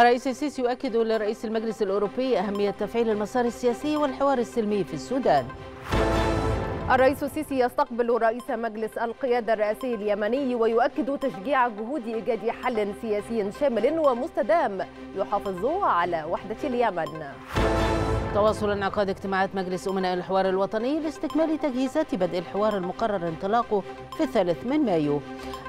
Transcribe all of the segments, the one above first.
الرئيس السيسي يؤكد لرئيس المجلس الأوروبي أهمية تفعيل المسار السياسي والحوار السلمي في السودان الرئيس السيسي يستقبل رئيس مجلس القيادة الرئاسي اليمني ويؤكد تشجيع جهود إيجاد حل سياسي شامل ومستدام يحافظ على وحدة اليمن تواصل انعقاد اجتماعات مجلس أمناء الحوار الوطني لاستكمال تجهيزات بدء الحوار المقرر انطلاقه في الثالث من مايو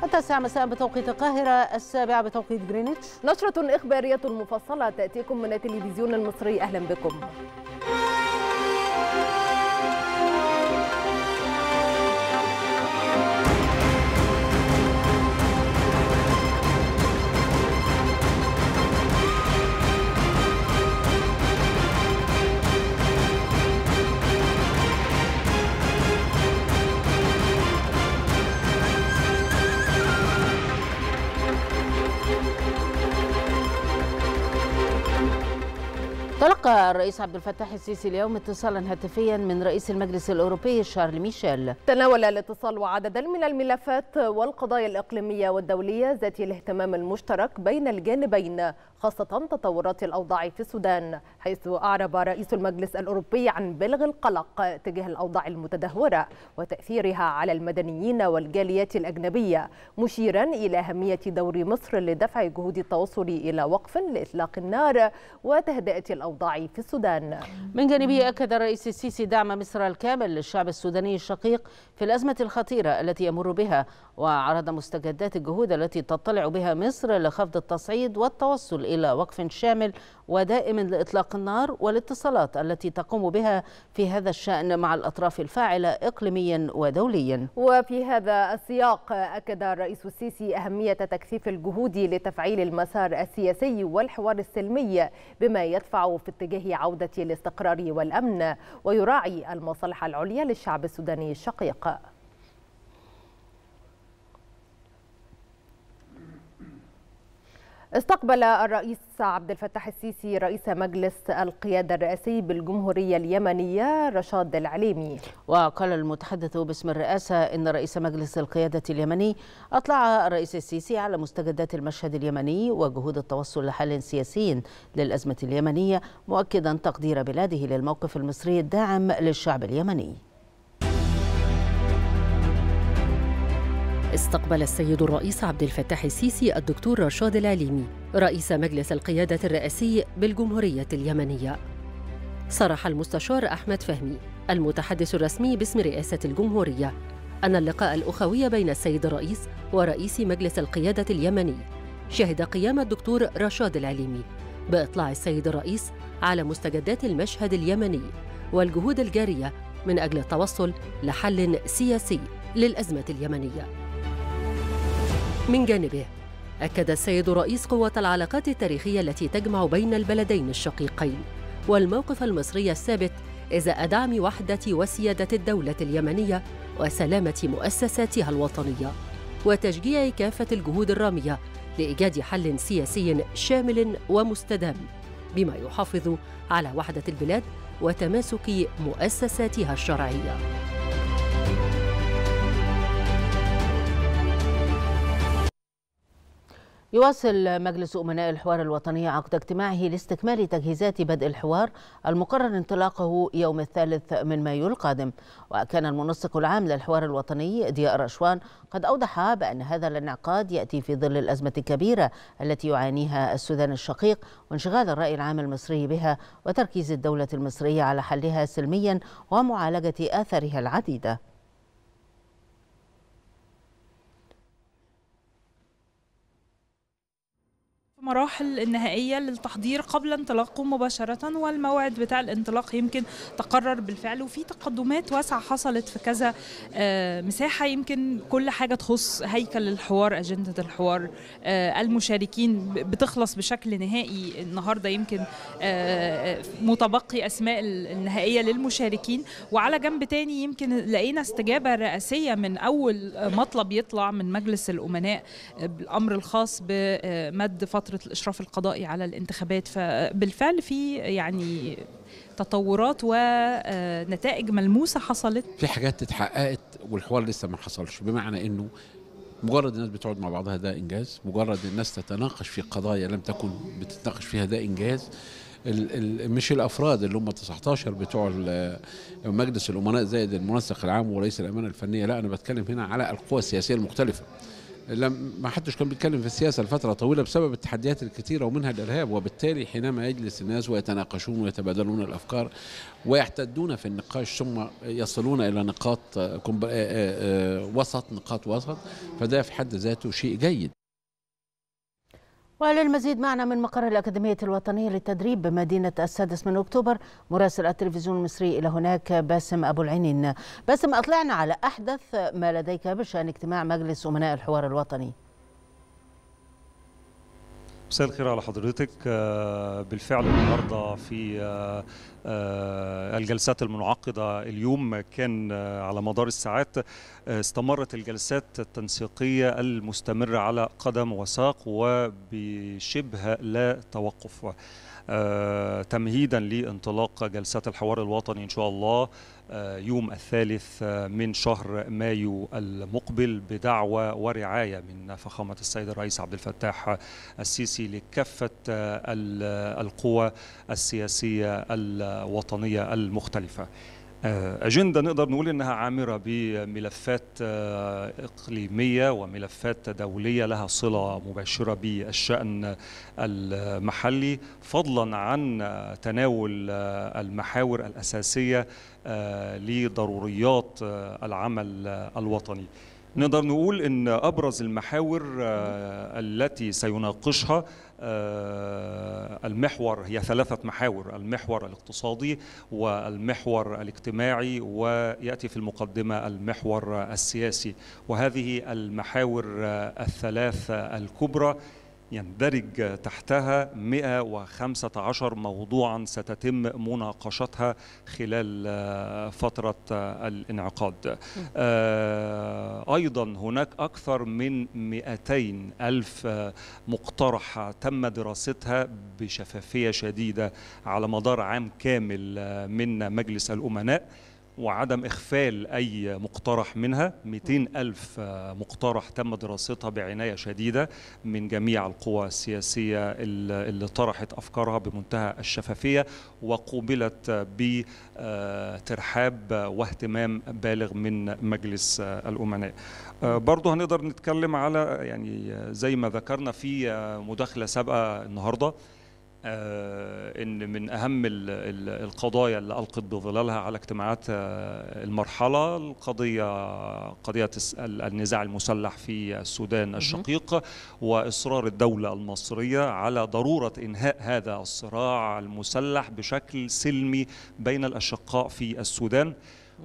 التاسعة مساء بتوقيت القاهرة السابعة بتوقيت جرينتش نشرة إخبارية مفصلة تأتيكم من التلفزيون المصري أهلا بكم الرئيس عبد الفتاح السيسي اليوم اتصالا هاتفيا من رئيس المجلس الاوروبي شارل ميشيل. تناول الاتصال عددا من الملفات والقضايا الاقليميه والدوليه ذات الاهتمام المشترك بين الجانبين خاصه تطورات الاوضاع في السودان حيث اعرب رئيس المجلس الاوروبي عن بلغ القلق تجاه الاوضاع المتدهوره وتاثيرها على المدنيين والجاليات الاجنبيه مشيرا الى اهميه دور مصر لدفع جهود التوصل الى وقف لاطلاق النار وتهدئه الاوضاع الشرعي في السودان من جانبه أكد الرئيس السيسي دعم مصر الكامل للشعب السوداني الشقيق في الأزمة الخطيرة التي يمر بها وعرض مستجدات الجهود التي تطلع بها مصر لخفض التصعيد والتوصل إلى وقف شامل ودائم لإطلاق النار والاتصالات التي تقوم بها في هذا الشأن مع الأطراف الفاعلة إقليميا ودوليا وفي هذا السياق أكد الرئيس السيسي أهمية تكثيف الجهود لتفعيل المسار السياسي والحوار السلمي بما يدفع في اتجاه باتجاه عودة الاستقرار والأمن ويراعي المصالح العليا للشعب السوداني الشقيق استقبل الرئيس عبد الفتاح السيسي رئيس مجلس القيادة الرئاسي بالجمهورية اليمنية رشاد العليمي وقال المتحدث باسم الرئاسة إن رئيس مجلس القيادة اليمني أطلع الرئيس السيسي على مستجدات المشهد اليمني وجهود التوصل لحل سياسي للأزمة اليمنية مؤكدا تقدير بلاده للموقف المصري الداعم للشعب اليمني استقبل السيد الرئيس عبد الفتاح السيسي الدكتور رشاد العليمي رئيس مجلس القيادة الرئاسي بالجمهورية اليمنية. صرح المستشار أحمد فهمي المتحدث الرسمي باسم رئاسة الجمهورية أن اللقاء الأخوي بين السيد الرئيس ورئيس مجلس القيادة اليمني شهد قيام الدكتور رشاد العليمي بإطلاع السيد الرئيس على مستجدات المشهد اليمني والجهود الجارية من أجل التوصل لحل سياسي للأزمة اليمنية. من جانبه أكد السيد رئيس قوة العلاقات التاريخية التي تجمع بين البلدين الشقيقين والموقف المصري الثابت إزاء دعم وحدة وسيادة الدولة اليمنية وسلامة مؤسساتها الوطنية وتشجيع كافة الجهود الرامية لإيجاد حل سياسي شامل ومستدام بما يحافظ على وحدة البلاد وتماسك مؤسساتها الشرعيه يواصل مجلس أمناء الحوار الوطني عقد اجتماعه لاستكمال تجهيزات بدء الحوار المقرر انطلاقه يوم الثالث من مايو القادم وكان المنسق العام للحوار الوطني ضياء رشوان قد أوضح بأن هذا الانعقاد يأتي في ظل الأزمة الكبيرة التي يعانيها السودان الشقيق وانشغال الرأي العام المصري بها وتركيز الدولة المصرية على حلها سلميا ومعالجة آثارها العديدة المراحل النهائية للتحضير قبل انطلاقه مباشرة والموعد بتاع الانطلاق يمكن تقرر بالفعل وفي تقدمات واسعة حصلت في كذا آه، مساحة يمكن كل حاجة تخص هيكل الحوار أجندة الحوار آه، المشاركين بتخلص بشكل نهائي النهاردة يمكن آه، متبقي أسماء النهائية للمشاركين وعلى جنب تاني يمكن لقينا استجابة رئاسية من أول مطلب يطلع من مجلس الأمناء بالأمر الخاص بمد فترة فتره الاشراف القضائي على الانتخابات فبالفعل في يعني تطورات ونتائج آه، ملموسه حصلت في حاجات اتحققت والحوار لسه ما حصلش بمعنى انه مجرد الناس بتقعد مع بعضها ده انجاز مجرد الناس تتناقش في قضايا لم تكن بتتناقش فيها ده انجاز الـ الـ مش الافراد اللي هم 19 بتوع مجلس الامناء زائد المنسق العام ورئيس الامانه الفنيه لا انا بتكلم هنا على القوى السياسيه المختلفه لم ما حدش كان بيتكلم في السياسه لفتره طويله بسبب التحديات الكثيره ومنها الارهاب وبالتالي حينما يجلس الناس ويتناقشون ويتبادلون الافكار ويحتدون في النقاش ثم يصلون الى نقاط آه، آه، آه، وسط نقاط وسط فده في حد ذاته شيء جيد وللمزيد معنا من مقر الأكاديمية الوطنية للتدريب بمدينة السادس من أكتوبر مراسل التلفزيون المصري إلى هناك باسم أبو العينين باسم أطلعنا على أحدث ما لديك بشأن اجتماع مجلس أمناء الحوار الوطني مساء الخير على حضرتك آه، بالفعل النهارده في آه، آه، الجلسات المنعقده اليوم كان على مدار الساعات استمرت الجلسات التنسيقيه المستمره على قدم وساق وبشبه لا توقف تمهيدا لانطلاق جلسات الحوار الوطني ان شاء الله آه، يوم الثالث آه، من شهر مايو المقبل بدعوة ورعاية من فخامة السيد الرئيس عبد الفتاح السيسي لكافة آه، القوى السياسية الوطنية المختلفة أجندة نقدر نقول إنها عامرة بملفات إقليمية وملفات دولية لها صلة مباشرة بالشأن المحلي فضلا عن تناول المحاور الأساسية آه، لضروريات آه، العمل آه، الوطني نقدر نقول ان ابرز المحاور التي سيناقشها المحور هي ثلاثه محاور المحور الاقتصادي والمحور الاجتماعي وياتي في المقدمه المحور السياسي وهذه المحاور الثلاث الكبرى يندرج تحتها 115 موضوعا ستتم مناقشتها خلال آه، فترة آه، الانعقاد آه، أيضا هناك أكثر من 200 ألف مقترح تم دراستها بشفافية شديدة على مدار عام كامل من مجلس الأمناء وعدم إخفال أي مقترح منها 200 ألف مقترح تم دراستها بعناية شديدة من جميع القوى السياسية اللي طرحت أفكارها بمنتهى الشفافية وقوبلت بترحاب واهتمام بالغ من مجلس الأمناء برضه هنقدر نتكلم على يعني زي ما ذكرنا في مداخلة سابقة النهارده آه، ان من اهم القضايا اللي القت بظلالها على اجتماعات آه، المرحله القضيه قضيه النزاع المسلح في السودان الشقيق واصرار الدوله المصريه على ضروره انهاء هذا الصراع المسلح بشكل سلمي بين الاشقاء في السودان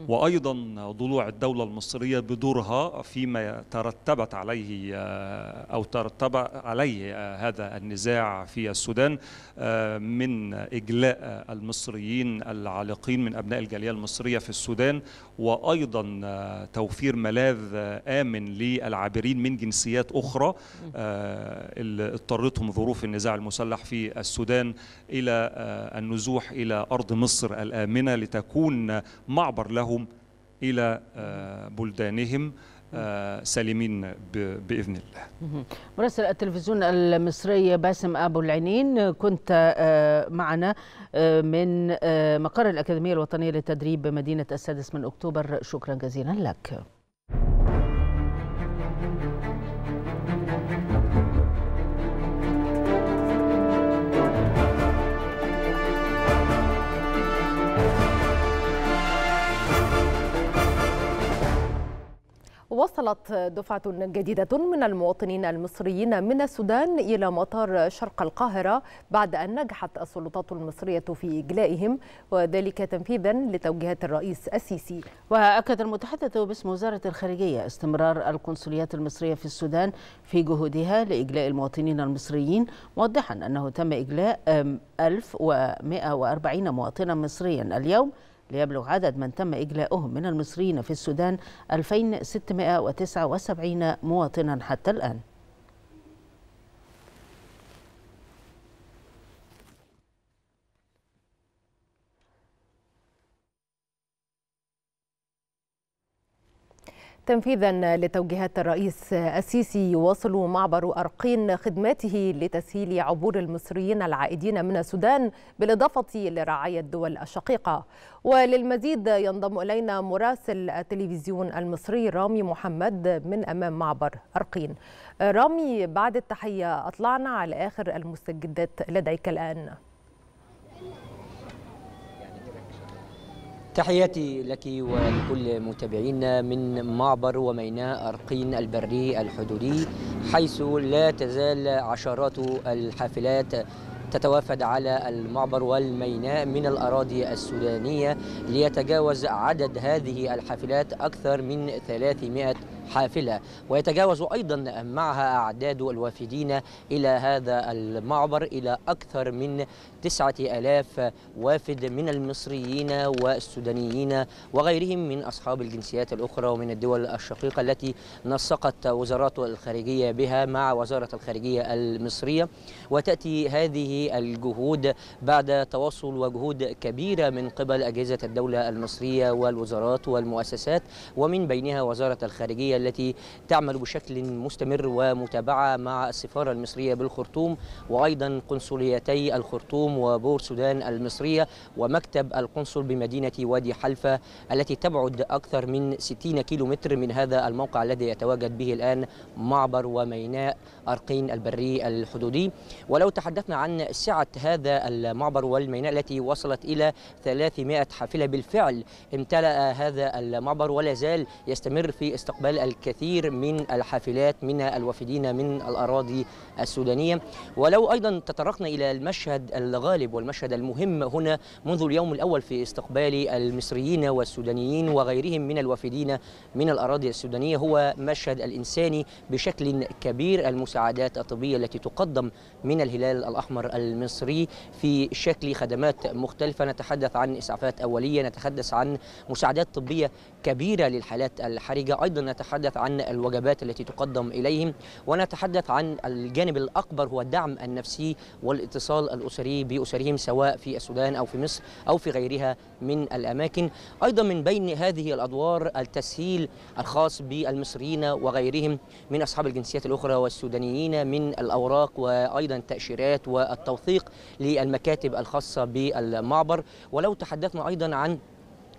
وايضا ضلوع الدوله المصريه بدورها فيما ترتبت عليه آه، او ترتب عليه آه، هذا النزاع في السودان آه، من اجلاء المصريين العالقين من ابناء الجاليه المصريه في السودان وايضا توفير ملاذ امن للعابرين من جنسيات اخرى اللي اضطرتهم ظروف النزاع المسلح في السودان الى النزوح الى ارض مصر الامنه لتكون معبر له لهم إلى آه، بلدانهم آه، سالمين باذن الله. مراسل التلفزيون المصري باسم ابو العينين كنت آه، معنا من مقر الاكاديميه الوطنيه للتدريب بمدينه السادس من اكتوبر شكرا جزيلا لك. وصلت دفعة جديدة من المواطنين المصريين من السودان إلى مطار شرق القاهرة بعد أن نجحت السلطات المصرية في إجلائهم وذلك تنفيذا لتوجيهات الرئيس السيسي وأكد المتحدث باسم وزارة الخارجية استمرار القنصليات المصرية في السودان في جهودها لإجلاء المواطنين المصريين موضحا أنه تم إجلاء 1140 مواطنا مصريا اليوم ليبلغ عدد من تم إجلاؤهم من المصريين في السودان 2679 مواطنا حتى الآن تنفيذا لتوجيهات الرئيس السيسي يواصل معبر أرقين خدماته لتسهيل عبور المصريين العائدين من السودان بالإضافة لرعاية الدول الشقيقة وللمزيد ينضم إلينا مراسل التلفزيون المصري رامي محمد من أمام معبر أرقين رامي بعد التحية أطلعنا على آخر المستجدات لديك الآن تحياتي لك ولكل متابعينا من معبر وميناء أرقين البري الحدودي حيث لا تزال عشرات الحافلات تتوافد على المعبر والميناء من الأراضي السودانية ليتجاوز عدد هذه الحافلات أكثر من 300 حافلة ويتجاوز أيضا معها أعداد الوافدين إلى هذا المعبر إلى أكثر من 9000 وافد من المصريين والسودانيين وغيرهم من أصحاب الجنسيات الأخرى ومن الدول الشقيقة التي نسقت وزارات الخارجية بها مع وزارة الخارجية المصرية وتأتي هذه الجهود بعد تواصل وجهود كبيرة من قبل أجهزة الدولة المصرية والوزارات والمؤسسات ومن بينها وزارة الخارجية التي تعمل بشكل مستمر ومتابعة مع السفارة المصرية بالخرطوم وأيضا قنصليتي الخرطوم وبور سودان المصرية ومكتب القنصل بمدينة وادي حلفة التي تبعد أكثر من 60 كيلومتر من هذا الموقع الذي يتواجد به الآن معبر وميناء أرقين البري الحدودي ولو تحدثنا عن سعة هذا المعبر والميناء التي وصلت إلى 300 حافلة بالفعل امتلأ هذا المعبر ولا زال يستمر في استقبال الكثير من الحافلات من الوافدين من الأراضي السودانية ولو أيضا تطرقنا إلى المشهد الغالب والمشهد المهم هنا منذ اليوم الأول في استقبال المصريين والسودانيين وغيرهم من الوافدين من الأراضي السودانية هو مشهد الإنساني بشكل كبير المساعدات الطبية التي تقدم من الهلال الأحمر المصري في شكل خدمات مختلفة نتحدث عن إسعافات أولية نتحدث عن مساعدات طبية كبيرة للحالات الحرجة أيضا نتحدث نتحدث عن الوجبات التي تقدم إليهم ونتحدث عن الجانب الأكبر هو الدعم النفسي والاتصال الأسري بأسرهم سواء في السودان أو في مصر أو في غيرها من الأماكن أيضا من بين هذه الأدوار التسهيل الخاص بالمصريين وغيرهم من أصحاب الجنسيات الأخرى والسودانيين من الأوراق وأيضا التأشيرات والتوثيق للمكاتب الخاصة بالمعبر ولو تحدثنا أيضا عن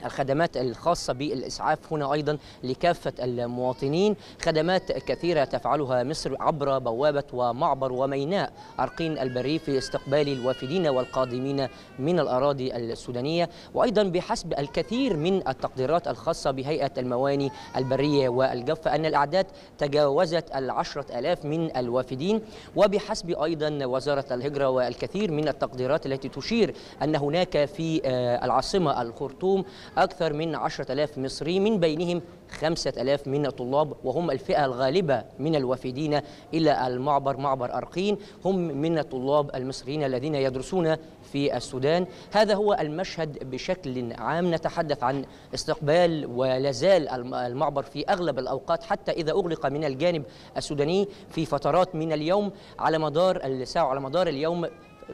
الخدمات الخاصة بالإسعاف هنا أيضا لكافة المواطنين خدمات كثيرة تفعلها مصر عبر بوابة ومعبر وميناء أرقين البري في استقبال الوافدين والقادمين من الأراضي السودانية وأيضا بحسب الكثير من التقديرات الخاصة بهيئة المواني البرية والجفة أن الأعداد تجاوزت العشرة ألاف من الوافدين وبحسب أيضا وزارة الهجرة والكثير من التقديرات التي تشير أن هناك في آه، العاصمة الخرطوم أكثر من 10000 مصري من بينهم 5000 من الطلاب وهم الفئة الغالبة من الوافدين إلى المعبر معبر أرقين هم من الطلاب المصريين الذين يدرسون في السودان هذا هو المشهد بشكل عام نتحدث عن استقبال ولازال المعبر في أغلب الأوقات حتى إذا أغلق من الجانب السوداني في فترات من اليوم على مدار الساعة على مدار اليوم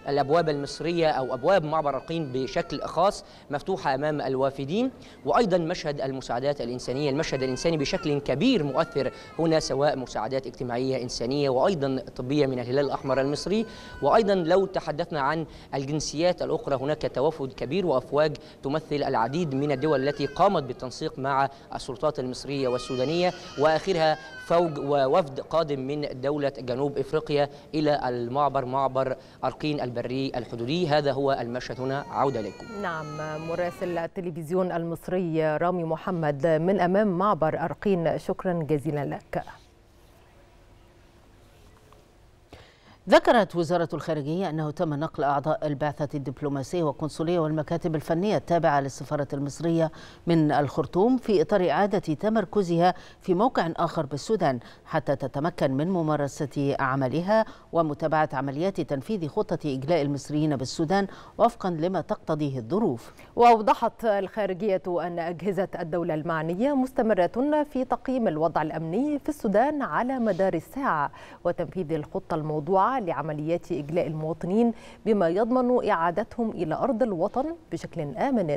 الابواب المصريه او ابواب معبر القين بشكل خاص مفتوحه امام الوافدين وايضا مشهد المساعدات الانسانيه المشهد الانساني بشكل كبير مؤثر هنا سواء مساعدات اجتماعيه انسانيه وايضا طبيه من الهلال الاحمر المصري وايضا لو تحدثنا عن الجنسيات الاخرى هناك توافد كبير وافواج تمثل العديد من الدول التي قامت بالتنسيق مع السلطات المصريه والسودانيه واخرها فوج ووفد قادم من دولة جنوب إفريقيا إلى المعبر معبر أرقين البري الحدودي هذا هو المشهد هنا عودة لكم نعم مراسل التلفزيون المصري رامي محمد من أمام معبر أرقين شكرا جزيلا لك ذكرت وزارة الخارجية أنه تم نقل أعضاء البعثة الدبلوماسية والقنصلية والمكاتب الفنية التابعة للسفارة المصرية من الخرطوم في إطار إعادة تمركزها في موقع آخر بالسودان حتى تتمكن من ممارسة عملها ومتابعة عمليات تنفيذ خطة إجلاء المصريين بالسودان وفقا لما تقتضيه الظروف وأوضحت الخارجية أن أجهزة الدولة المعنية مستمرة في تقييم الوضع الأمني في السودان على مدار الساعة وتنفيذ الخطة الموضوعة لعمليات إجلاء المواطنين بما يضمن إعادتهم إلى أرض الوطن بشكل آمن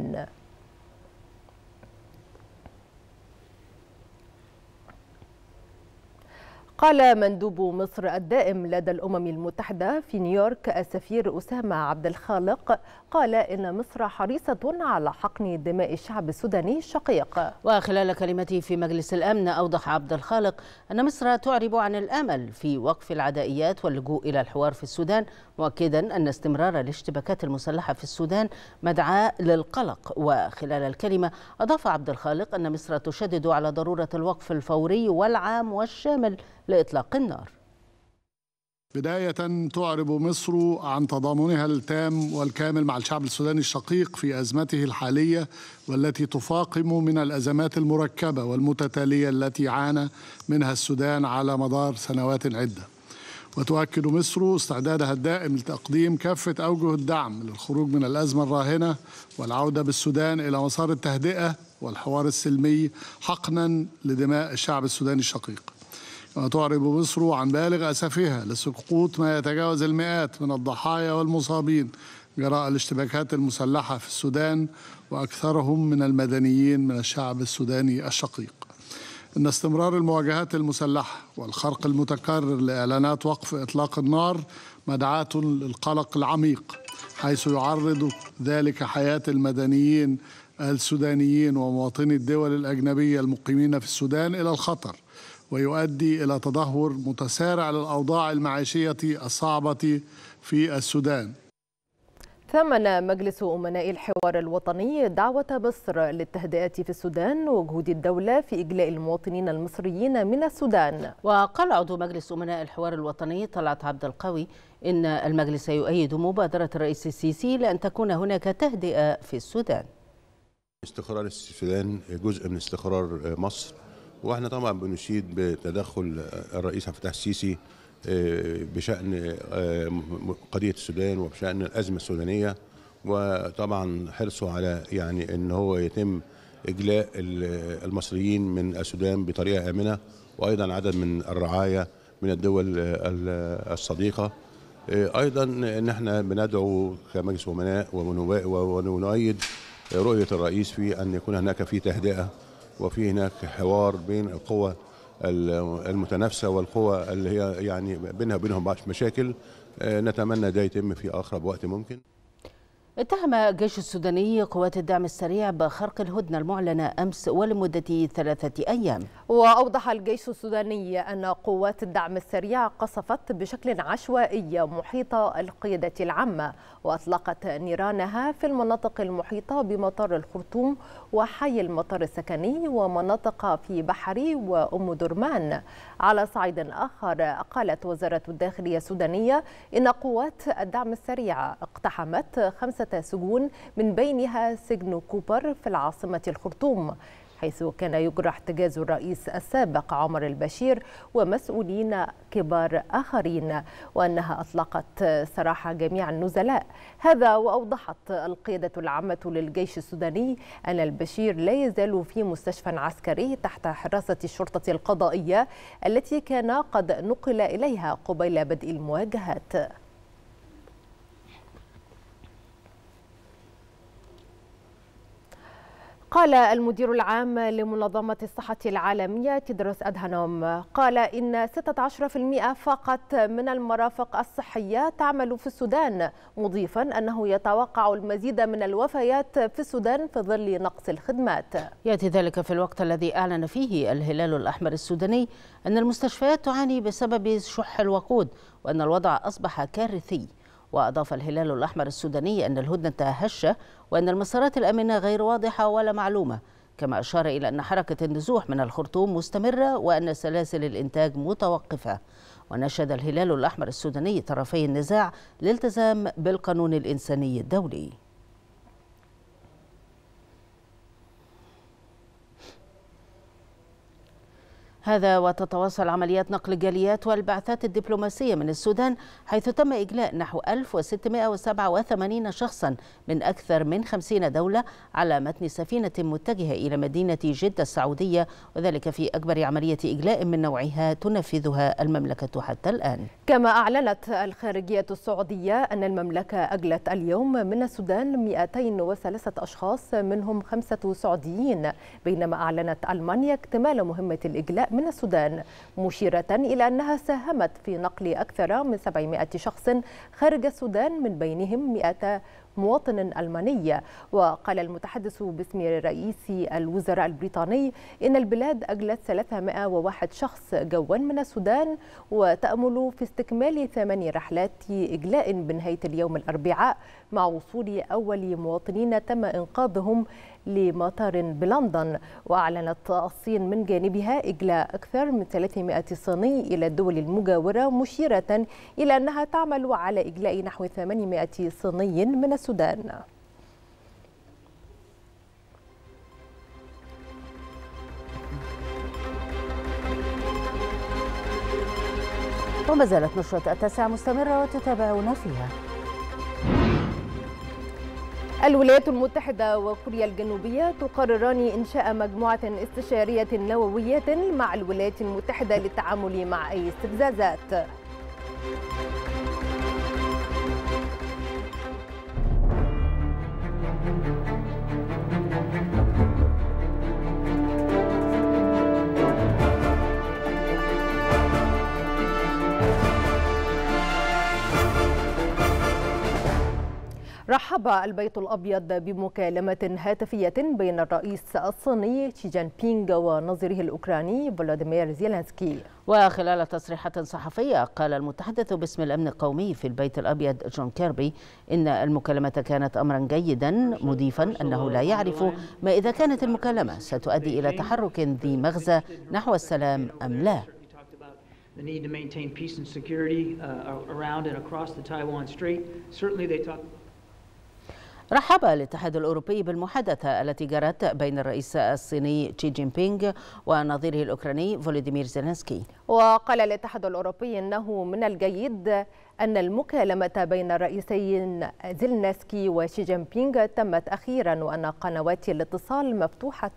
قال مندوب مصر الدائم لدى الأمم المتحدة في نيويورك السفير أسامة عبد الخالق قال إن مصر حريصة على حقن دماء الشعب السوداني الشقيق وخلال كلمته في مجلس الأمن أوضح عبد الخالق أن مصر تعرب عن الأمل في وقف العدائيات واللجوء إلى الحوار في السودان مؤكدا أن استمرار الاشتباكات المسلحة في السودان مدعاة للقلق وخلال الكلمة أضاف عبد الخالق أن مصر تشدد على ضرورة الوقف الفوري والعام والشامل لإطلاق النار بداية تعرب مصر عن تضامنها التام والكامل مع الشعب السوداني الشقيق في أزمته الحالية والتي تفاقم من الأزمات المركبة والمتتالية التي عانى منها السودان على مدار سنوات عدة وتؤكد مصر استعدادها الدائم لتقديم كافة أوجه الدعم للخروج من الأزمة الراهنة والعودة بالسودان إلى مسار التهدئة والحوار السلمي حقنا لدماء الشعب السوداني الشقيق وتعرب مصر عن بالغ أسفها لسقوط ما يتجاوز المئات من الضحايا والمصابين جراء الاشتباكات المسلحة في السودان وأكثرهم من المدنيين من الشعب السوداني الشقيق إن استمرار المواجهات المسلحة والخرق المتكرر لإعلانات وقف إطلاق النار مدعاة للقلق العميق حيث يعرض ذلك حياة المدنيين السودانيين ومواطني الدول الأجنبية المقيمين في السودان إلى الخطر ويؤدي إلى تدهور متسارع للأوضاع المعيشية الصعبة في السودان ثمن مجلس أمناء الحوار الوطني دعوة مصر للتهدئة في السودان وجهود الدولة في إجلاء المواطنين المصريين من السودان وقال عضو مجلس أمناء الحوار الوطني طلعت عبد القوي إن المجلس يؤيد مبادرة الرئيس السيسي لأن تكون هناك تهدئة في السودان استقرار السودان جزء من استقرار مصر واحنا طبعا بنشيد بتدخل الرئيس عبد الفتاح السيسي آه، بشان آه، قضيه السودان وبشان الازمه السودانيه وطبعا حرصه على يعني ان هو يتم اجلاء المصريين من السودان بطريقه امنه وايضا عدد من الرعايه من الدول الصديقه آه، ايضا ان احنا بندعو كمجلس امناء ونؤيد رؤيه الرئيس في ان يكون هناك في تهدئه وفي هناك حوار بين القوى المتنافسه والقوى اللي هي يعني بينها وبينهم مشاكل آه، نتمنى ده يتم في اقرب وقت ممكن اتهم الجيش السوداني قوات الدعم السريع بخرق الهدنة المعلنة أمس ولمدة ثلاثة أيام وأوضح الجيش السوداني أن قوات الدعم السريع قصفت بشكل عشوائي محيط القيادة العامة وأطلقت نيرانها في المناطق المحيطة بمطار الخرطوم وحي المطار السكني ومناطق في بحري وأم درمان على صعيد آخر قالت وزارة الداخلية السودانية إن قوات الدعم السريع اقتحمت خمسة سجون من بينها سجن كوبر في العاصمة الخرطوم حيث كان يجرى احتجاز الرئيس السابق عمر البشير ومسؤولين كبار آخرين وأنها أطلقت سراح جميع النزلاء هذا وأوضحت القيادة العامة للجيش السوداني أن البشير لا يزال في مستشفى عسكري تحت حراسة الشرطة القضائية التي كان قد نقل إليها قبيل بدء المواجهات قال المدير العام لمنظمة الصحة العالمية تدرس أدهانوم قال إن 16% فقط من المرافق الصحية تعمل في السودان مضيفا أنه يتوقع المزيد من الوفيات في السودان في ظل نقص الخدمات يأتي ذلك في الوقت الذي أعلن فيه الهلال الأحمر السوداني أن المستشفيات تعاني بسبب شح الوقود وأن الوضع أصبح كارثي وأضاف الهلال الأحمر السوداني أن الهدنة هشة وأن المسارات الآمنة غير واضحة ولا معلومة كما أشار إلى أن حركة النزوح من الخرطوم مستمرة وأن سلاسل الإنتاج متوقفة ونشد الهلال الأحمر السوداني طرفي النزاع لالتزام بالقانون الإنساني الدولي هذا وتتواصل عمليات نقل الجاليات والبعثات الدبلوماسية من السودان حيث تم إجلاء نحو 1687 شخصا من أكثر من 50 دولة على متن سفينة متجهة إلى مدينة جدة السعودية وذلك في أكبر عملية إجلاء من نوعها تنفذها المملكة حتى الآن كما أعلنت الخارجية السعودية أن المملكة أجلت اليوم من السودان 203 أشخاص منهم خمسة سعوديين بينما أعلنت ألمانيا اكتمال مهمة الإجلاء من السودان مشيرة إلى أنها ساهمت في نقل أكثر من 700 شخص خارج السودان من بينهم 100 مواطن ألماني وقال المتحدث باسم رئيس الوزراء البريطاني إن البلاد أجلت 301 شخص جوا من السودان وتأمل في استكمال ثماني رحلات إجلاء بنهاية اليوم الأربعاء مع وصول أول مواطنين تم إنقاذهم لمطار بلندن وأعلنت الصين من جانبها إجلاء أكثر من 300 صيني إلى الدول المجاورة مشيرة إلى أنها تعمل على إجلاء نحو 800 صيني من السودان وما زالت نشرة التاسعة مستمرة وتتابعون فيها الولايات المتحدة وكوريا الجنوبية تقرران إنشاء مجموعة استشارية نووية مع الولايات المتحدة للتعامل مع أي استفزازات. رحب البيت الأبيض بمكالمة هاتفية بين الرئيس الصيني شي جان بينغ ونظيره الأوكراني فولاديمير زيلانسكي وخلال تصريحات صحفية قال المتحدث باسم الأمن القومي في البيت الأبيض جون كيربي إن المكالمة كانت أمرا جيدا مضيفا أنه لا يعرف ما إذا كانت المكالمة ستؤدي إلى تحرك ذي مغزى نحو السلام أم لا the need to maintain peace and security uh, around and across the Taiwan Strait. Certainly, they رحب الاتحاد الأوروبي بالمحادثة التي جرت بين الرئيس الصيني تشي جين بينغ ونظيره الأوكراني فولوديمير زيلنسكي وقال الاتحاد الأوروبي أنه من الجيد أن المكالمة بين الرئيسين زيلنسكي وشي جين بينغ تمت أخيرا وأن قنوات الاتصال مفتوحة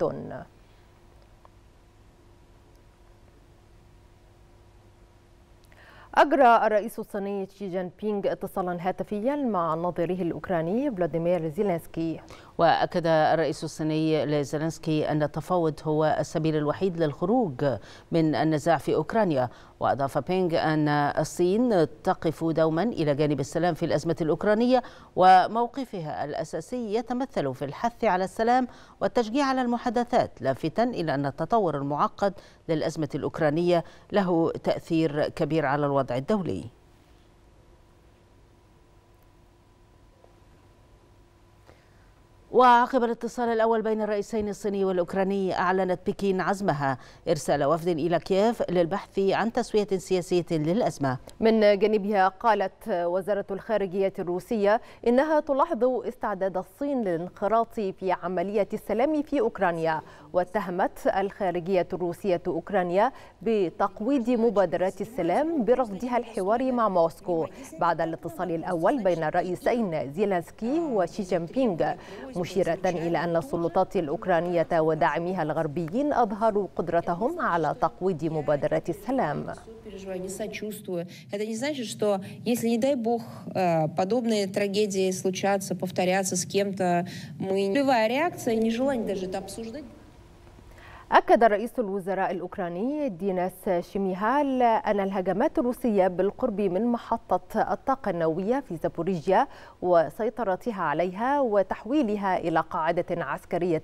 أجرى الرئيس الصيني شي جين بينغ اتصالا هاتفيا مع نظيره الأوكراني فلاديمير زيلينسكي وأكد الرئيس الصيني لزيلينسكي أن التفاوض هو السبيل الوحيد للخروج من النزاع في أوكرانيا وأضاف بينغ أن الصين تقف دوما إلى جانب السلام في الأزمة الأوكرانية وموقفها الأساسي يتمثل في الحث على السلام والتشجيع على المحادثات لافتا إلى أن التطور المعقد للأزمة الأوكرانية له تأثير كبير على الوضع الدولي وعقب الاتصال الأول بين الرئيسين الصيني والأوكراني أعلنت بكين عزمها إرسال وفد إلى كييف للبحث عن تسوية سياسية للأزمة من جانبها قالت وزارة الخارجية الروسية إنها تلاحظ استعداد الصين للانخراط في عملية السلام في أوكرانيا واتهمت الخارجية الروسية أوكرانيا بتقويض مبادرات السلام برفضها الحوار مع موسكو بعد الاتصال الأول بين الرئيسين زيلانسكي وشي جين بينغ مشيرة إلى أن السلطات الأوكرانية وداعميها الغربيين أظهروا قدرتهم على تقويض مبادرة السلام أكد رئيس الوزراء الأوكراني ديناس شيميهال أن الهجمات الروسية بالقرب من محطة الطاقة النووية في زابوريجيا وسيطرتها عليها وتحويلها إلى قاعدة عسكرية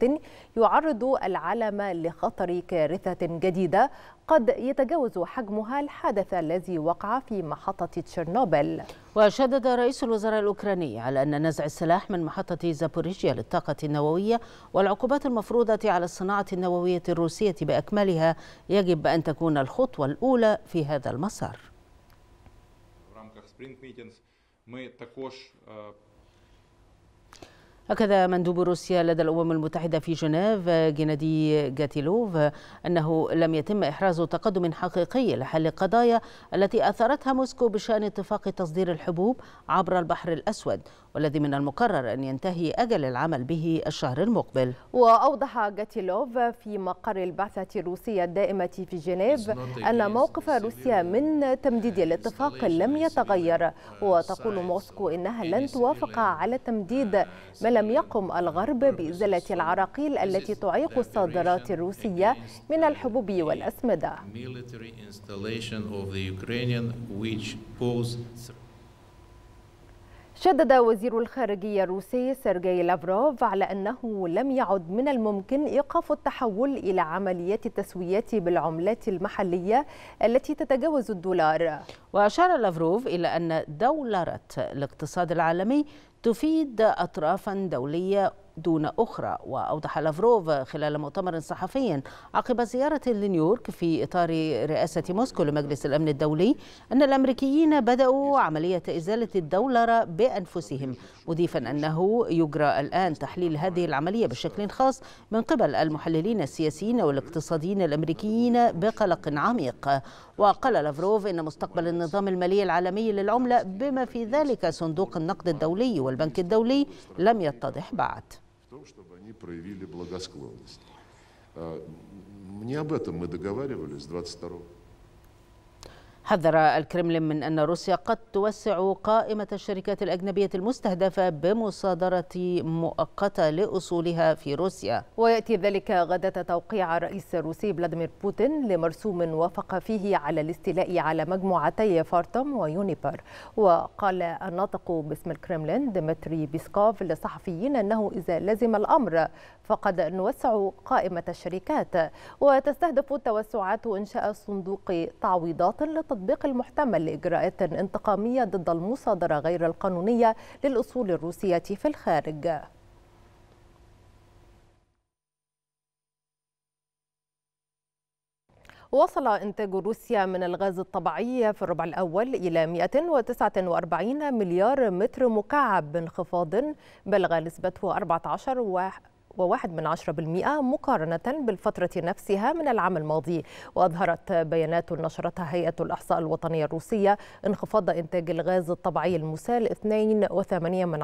يعرض العالم لخطر كارثة جديدة قد يتجاوز حجمها الحادث الذي وقع في محطة تشيرنوبل وشدد رئيس الوزراء الأوكراني على أن نزع السلاح من محطة زابوريجيا للطاقة النووية والعقوبات المفروضة على الصناعة النووية الروسية بأكملها يجب أن تكون الخطوة الأولى في هذا المسار. أكد مندوب روسيا لدى الأمم المتحدة في جنيف جنادي جاتيلوف أنه لم يتم إحراز تقدم حقيقي لحل القضايا التي أثرتها موسكو بشأن اتفاق تصدير الحبوب عبر البحر الأسود والذي من المقرر أن ينتهي أجل العمل به الشهر المقبل وأوضح جاتيلوف في مقر البعثة الروسية الدائمة في جنيف أن موقف روسيا من تمديد الاتفاق لم يتغير وتقول موسكو إنها لن توافق على تمديد ما لم يقم الغرب بإزالة العراقيل التي تعيق الصادرات الروسية من الحبوب والأسمدة. شدد وزير الخارجية الروسي سيرجي لافروف على أنه لم يعد من الممكن إيقاف التحول إلى عمليات التسوية بالعملات المحلية التي تتجاوز الدولار وأشار لافروف إلى أن دولرة الاقتصاد العالمي تفيد أطرافا دولية دون أخرى وأوضح لافروف خلال مؤتمر صحفي عقب زيارة لنيويورك في إطار رئاسة موسكو لمجلس الأمن الدولي أن الأمريكيين بدأوا عملية إزالة الدولار بأنفسهم مضيفا أنه يجرى الآن تحليل هذه العملية بشكل خاص من قبل المحللين السياسيين والاقتصاديين الأمريكيين بقلق عميق وقال لافروف إن مستقبل النظام المالي العالمي للعملة بما في ذلك صندوق النقد الدولي والبنك الدولي لم يتضح بعد Не об этом мы договаривались 22 حذر الكرملين من أن روسيا قد توسع قائمة الشركات الأجنبية المستهدفة بمصادرة مؤقتة لأصولها في روسيا ويأتي ذلك غدا توقيع الرئيس الروسي فلاديمير بوتين لمرسوم وافق فيه على الاستيلاء على مجموعتي فارتوم ويونيبر وقال الناطق باسم الكرملين ديمتري بيسكوف للصحفيين أنه إذا لزم الأمر فقد نوسع قائمة الشركات وتستهدف التوسعات إنشاء صندوق تعويضات التطبيق المحتمل لإجراءات انتقامية ضد المصادرة غير القانونية للأصول الروسية في الخارج وصل إنتاج روسيا من الغاز الطبيعي في الربع الأول إلى 149 مليار متر مكعب بانخفاض بلغ نسبته 14 مقارنة بالفترة نفسها من العام الماضي وأظهرت بيانات نشرتها هيئة الأحصاء الوطنية الروسية انخفاض إنتاج الغاز الطبيعي المسال 2.8% من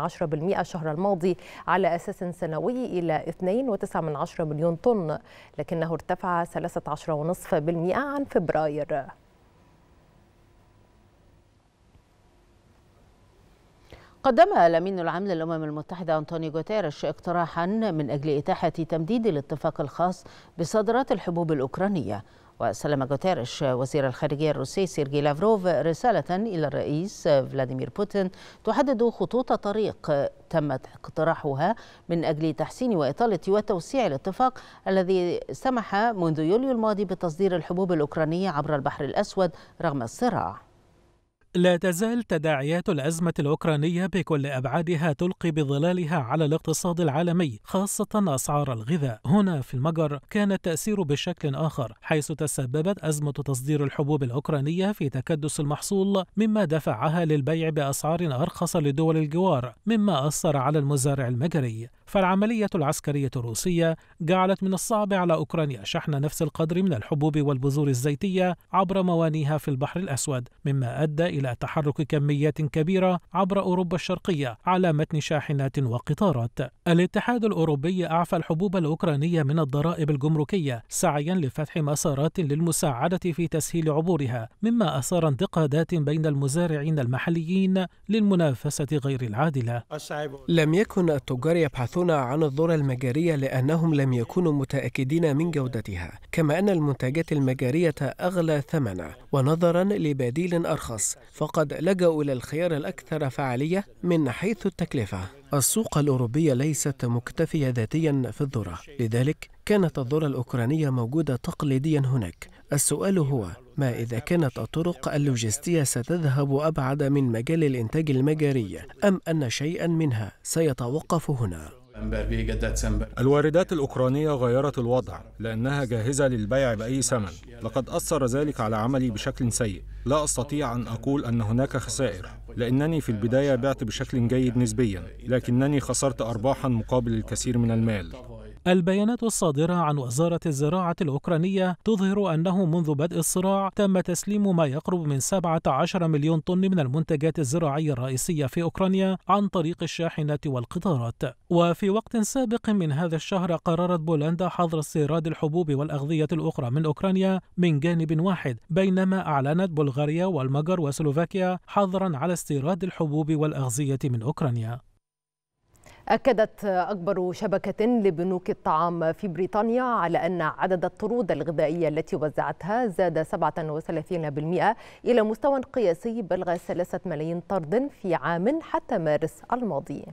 الشهر الماضي على أساس سنوي إلى 2.9 من مليون طن لكنه ارتفع 13.5% عن فبراير قدم الأمين العام للأمم المتحدة أنطونيو غوتيريش اقتراحا من أجل إتاحة تمديد الاتفاق الخاص بصادرات الحبوب الأوكرانية وسلم غوتيريش وزير الخارجية الروسي سيرجي لافروف رسالة إلى الرئيس فلاديمير بوتين تحدد خطوط طريق تم اقتراحها من أجل تحسين وإطالة وتوسيع الاتفاق الذي سمح منذ يوليو الماضي بتصدير الحبوب الأوكرانية عبر البحر الأسود رغم الصراع لا تزال تداعيات الأزمة الأوكرانية بكل أبعادها تلقي بظلالها على الاقتصاد العالمي خاصة أسعار الغذاء هنا في المجر كان التأثير بشكل آخر حيث تسببت أزمة تصدير الحبوب الأوكرانية في تكدس المحصول مما دفعها للبيع بأسعار أرخص لدول الجوار مما أثر على المزارع المجري فالعملية العسكرية الروسية جعلت من الصعب على أوكرانيا شحن نفس القدر من الحبوب والبذور الزيتية عبر موانيها في البحر الأسود مما أدى إلى تحرك كميات كبيرة عبر أوروبا الشرقية على متن شاحنات وقطارات الاتحاد الأوروبي أعفى الحبوب الأوكرانية من الضرائب الجمركية سعيا لفتح مسارات للمساعدة في تسهيل عبورها مما أثار انتقادات بين المزارعين المحليين للمنافسة غير العادلة لم يكن التجار يبحثون يبحثون عن الذرة المجارية لأنهم لم يكونوا متأكدين من جودتها كما أن المنتجات المجارية أغلى ثمنا ونظرا لبديل أرخص فقد لجأوا إلى الخيار الأكثر فعالية من حيث التكلفة السوق الأوروبية ليست مكتفية ذاتيا في الذرة لذلك كانت الذرة الأوكرانية موجودة تقليديا هناك السؤال هو ما إذا كانت الطرق اللوجستية ستذهب أبعد من مجال الإنتاج المجاري أم أن شيئا منها سيتوقف هنا؟ الواردات الأوكرانية غيرت الوضع لأنها جاهزة للبيع بأي ثمن لقد أثر ذلك على عملي بشكل سيء لا أستطيع أن أقول أن هناك خسائر لأنني في البداية بعت بشكل جيد نسبيا لكنني خسرت أرباحا مقابل الكثير من المال البيانات الصادرة عن وزارة الزراعة الأوكرانية تظهر أنه منذ بدء الصراع تم تسليم ما يقرب من 17 مليون طن من المنتجات الزراعية الرئيسية في أوكرانيا عن طريق الشاحنات والقطارات وفي وقت سابق من هذا الشهر قررت بولندا حظر استيراد الحبوب والأغذية الأخرى من أوكرانيا من جانب واحد بينما أعلنت بلغاريا والمجر وسلوفاكيا حظرا على استيراد الحبوب والأغذية من أوكرانيا أكدت أكبر شبكة لبنوك الطعام في بريطانيا على أن عدد الطرود الغذائية التي وزعتها زاد 37% إلى مستوى قياسي بلغ 3 ملايين طرد في عام حتى مارس الماضي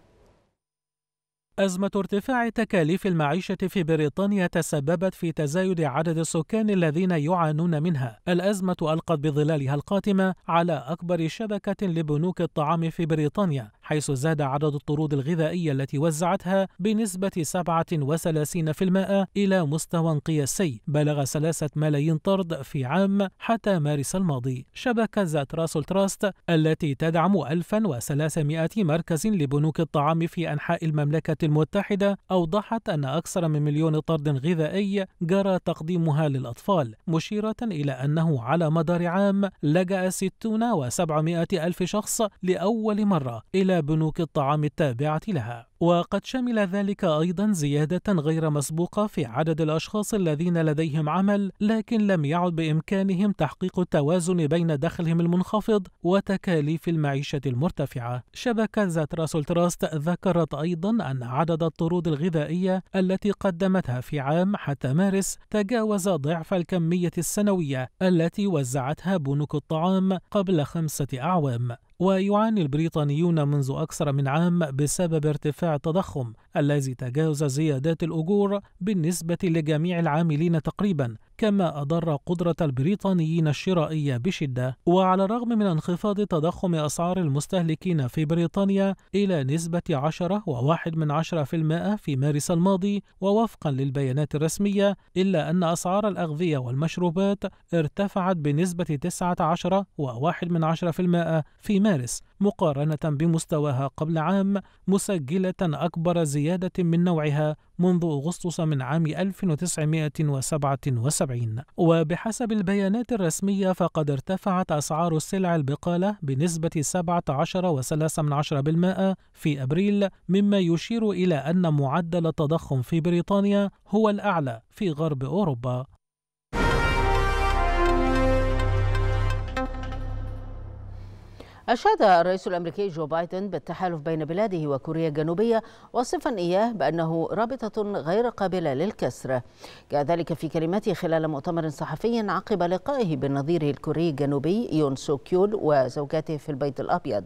أزمة ارتفاع تكاليف المعيشة في بريطانيا تسببت في تزايد عدد السكان الذين يعانون منها. الأزمة ألقت بظلالها القاتمة على أكبر شبكة لبنوك الطعام في بريطانيا، حيث زاد عدد الطرود الغذائية التي وزعتها بنسبة 37% إلى مستوى قياسي بلغ 3 ملايين طرد في عام حتى مارس الماضي شبكة ذات راسل تراست التي تدعم 1300 مركز لبنوك الطعام في أنحاء المملكة المتحدة أوضحت أن أكثر من مليون طرد غذائي جرى تقديمها للأطفال مشيرة إلى أنه على مدار عام لجأ 60 و700 ألف شخص لأول مرة إلى بنوك الطعام التابعة لها وقد شمل ذلك أيضا زيادة غير مسبوقة في عدد الأشخاص الذين لديهم عمل لكن لم يعد بإمكانهم تحقيق التوازن بين دخلهم المنخفض وتكاليف المعيشة المرتفعة شبكة ذات راسل تراست ذكرت أيضا أن عدد الطرود الغذائية التي قدمتها في عام حتى مارس تجاوز ضعف الكمية السنوية التي وزعتها بنوك الطعام قبل خمسة أعوام ويعاني البريطانيون منذ أكثر من عام بسبب ارتفاع التضخم الذي تجاوز زيادات الأجور بالنسبة لجميع العاملين تقريبا كما أضر قدرة البريطانيين الشرائية بشدة وعلى الرغم من انخفاض تضخم أسعار المستهلكين في بريطانيا إلى نسبة 10 من 10% في مارس الماضي ووفقا للبيانات الرسمية إلا أن أسعار الأغذية والمشروبات ارتفعت بنسبة 19 من 10% في مارس مقارنة بمستواها قبل عام مسجلة أكبر زيادة من نوعها منذ أغسطس من عام 1977 وبحسب البيانات الرسمية فقد ارتفعت أسعار السلع البقالة بنسبة 17.3% في أبريل مما يشير إلى أن معدل التضخم في بريطانيا هو الأعلى في غرب أوروبا أشاد الرئيس الأمريكي جو بايدن بالتحالف بين بلاده وكوريا الجنوبية وصفا إياه بأنه رابطة غير قابلة للكسر جاء ذلك في كلمته خلال مؤتمر صحفي عقب لقائه بنظيره الكوري الجنوبي يون سو كيول وزوجته في البيت الأبيض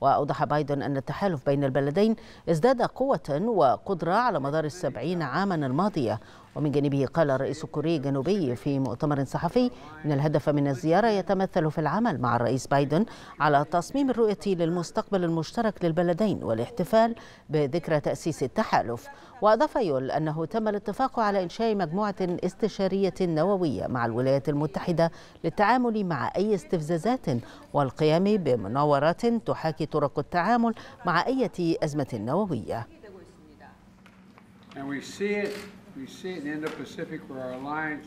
وأوضح بايدن أن التحالف بين البلدين ازداد قوة وقدرة على مدار السبعين عاما الماضية ومن جانبه قال الرئيس الكوري الجنوبي في مؤتمر صحفي أن الهدف من الزيارة يتمثل في العمل مع الرئيس بايدن على تصميم الرؤية للمستقبل المشترك للبلدين والاحتفال بذكرى تأسيس التحالف وأضاف يول أنه تم الاتفاق على إنشاء مجموعة استشارية نووية مع الولايات المتحدة للتعامل مع أي استفزازات والقيام بمناورات تحاكي طرق التعامل مع أي أزمة نووية. And we see it we see it in Indo-Pacific where our is